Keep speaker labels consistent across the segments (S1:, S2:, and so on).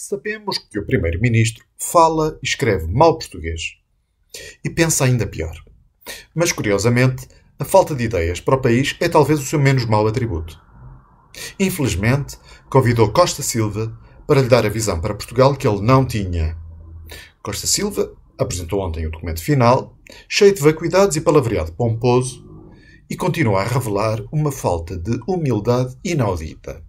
S1: Sabemos que o primeiro-ministro fala e escreve mal português. E pensa ainda pior. Mas, curiosamente, a falta de ideias para o país é talvez o seu menos mau atributo. Infelizmente, convidou Costa Silva para lhe dar a visão para Portugal que ele não tinha. Costa Silva apresentou ontem o documento final, cheio de vacuidades e palavreado pomposo, e continua a revelar uma falta de humildade inaudita.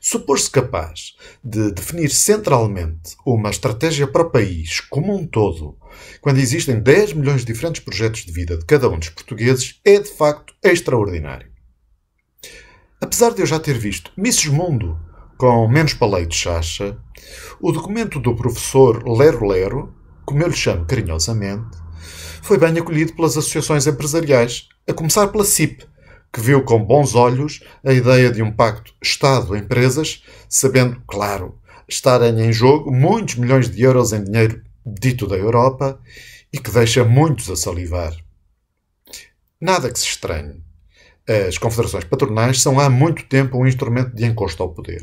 S1: Supor-se capaz de definir centralmente uma estratégia para o país como um todo, quando existem 10 milhões de diferentes projetos de vida de cada um dos portugueses, é de facto extraordinário. Apesar de eu já ter visto Misses Mundo com menos paleio de chacha, o documento do professor Lero Lero, como eu lhe chamo carinhosamente, foi bem acolhido pelas associações empresariais, a começar pela CIP, que viu com bons olhos a ideia de um pacto Estado-empresas, sabendo, claro, estarem em jogo muitos milhões de euros em dinheiro dito da Europa e que deixa muitos a salivar. Nada que se estranhe. As confederações patronais são há muito tempo um instrumento de encosto ao poder.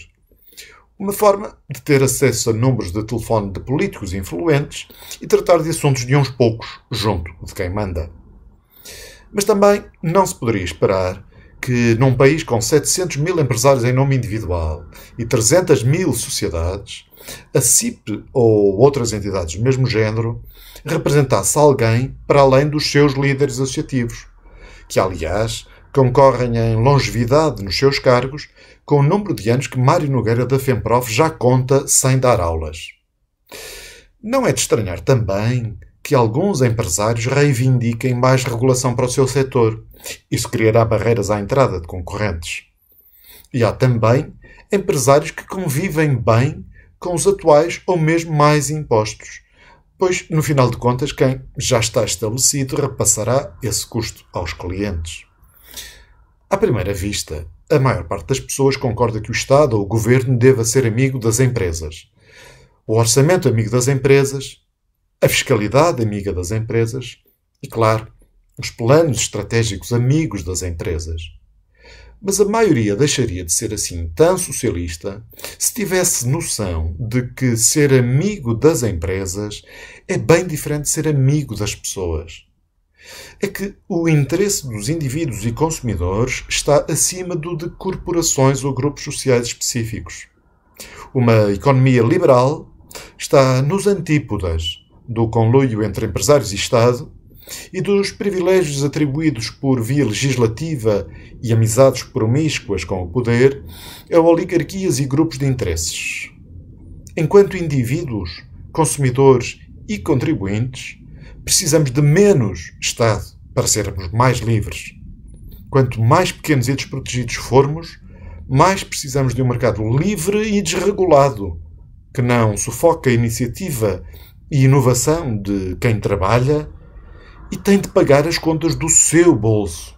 S1: Uma forma de ter acesso a números de telefone de políticos influentes e tratar de assuntos de uns poucos junto de quem manda. Mas também não se poderia esperar que, num país com 700 mil empresários em nome individual e 300 mil sociedades, a CIP ou outras entidades do mesmo género representasse alguém para além dos seus líderes associativos, que, aliás, concorrem em longevidade nos seus cargos com o número de anos que Mário Nogueira da FEMPROF já conta sem dar aulas. Não é de estranhar também que alguns empresários reivindiquem mais regulação para o seu setor. Isso criará barreiras à entrada de concorrentes. E há também empresários que convivem bem com os atuais ou mesmo mais impostos, pois, no final de contas, quem já está estabelecido repassará esse custo aos clientes. À primeira vista, a maior parte das pessoas concorda que o Estado ou o governo deva ser amigo das empresas. O orçamento amigo das empresas, a fiscalidade amiga das empresas e, claro, os planos estratégicos amigos das empresas. Mas a maioria deixaria de ser assim tão socialista se tivesse noção de que ser amigo das empresas é bem diferente de ser amigo das pessoas. É que o interesse dos indivíduos e consumidores está acima do de corporações ou grupos sociais específicos. Uma economia liberal está nos antípodas do conluio entre empresários e Estado e dos privilégios atribuídos por via legislativa e amizades promíscuas com o poder a oligarquias e grupos de interesses. Enquanto indivíduos, consumidores e contribuintes, precisamos de menos Estado para sermos mais livres. Quanto mais pequenos e desprotegidos formos, mais precisamos de um mercado livre e desregulado, que não sufoca a iniciativa e inovação de quem trabalha e tem de pagar as contas do seu bolso.